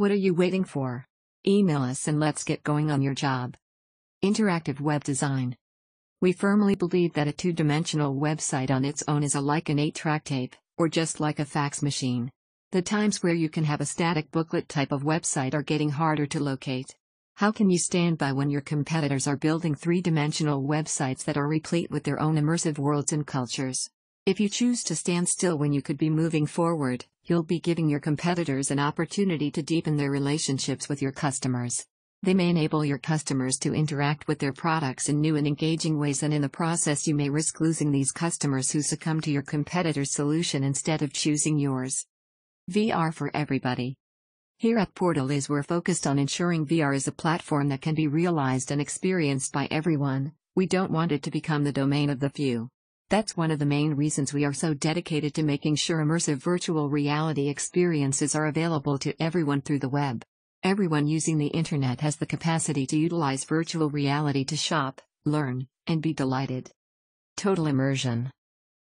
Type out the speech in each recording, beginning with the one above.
What are you waiting for? Email us and let's get going on your job. Interactive Web Design We firmly believe that a two-dimensional website on its own is alike an 8-track tape, or just like a fax machine. The times where you can have a static booklet type of website are getting harder to locate. How can you stand by when your competitors are building three-dimensional websites that are replete with their own immersive worlds and cultures? If you choose to stand still when you could be moving forward, you'll be giving your competitors an opportunity to deepen their relationships with your customers. They may enable your customers to interact with their products in new and engaging ways and in the process you may risk losing these customers who succumb to your competitor's solution instead of choosing yours. VR for everybody. Here at Portal is we're focused on ensuring VR is a platform that can be realized and experienced by everyone, we don't want it to become the domain of the few. That's one of the main reasons we are so dedicated to making sure immersive virtual reality experiences are available to everyone through the web. Everyone using the internet has the capacity to utilize virtual reality to shop, learn, and be delighted. Total immersion.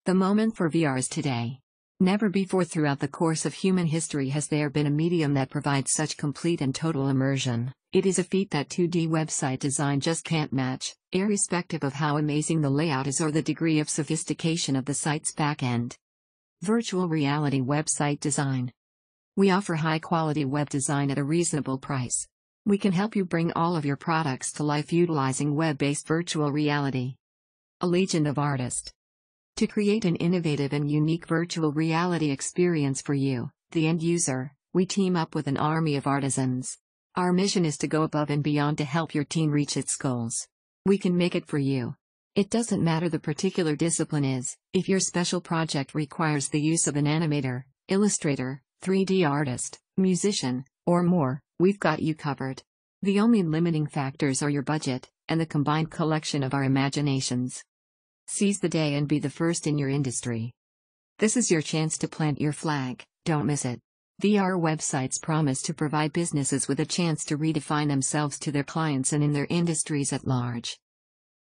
The moment for VR is today. Never before throughout the course of human history has there been a medium that provides such complete and total immersion, it is a feat that 2D website design just can't match, irrespective of how amazing the layout is or the degree of sophistication of the site's backend. Virtual Reality Website Design We offer high quality web design at a reasonable price. We can help you bring all of your products to life utilizing web based virtual reality. A Legion of Artists To create an innovative and unique virtual reality experience for you, the end user, we team up with an army of artisans. Our mission is to go above and beyond to help your team reach its goals. We can make it for you. It doesn't matter the particular discipline is, if your special project requires the use of an animator, illustrator, 3D artist, musician, or more, we've got you covered. The only limiting factors are your budget, and the combined collection of our imaginations. Seize the day and be the first in your industry. This is your chance to plant your flag, don't miss it. VR websites promise to provide businesses with a chance to redefine themselves to their clients and in their industries at large.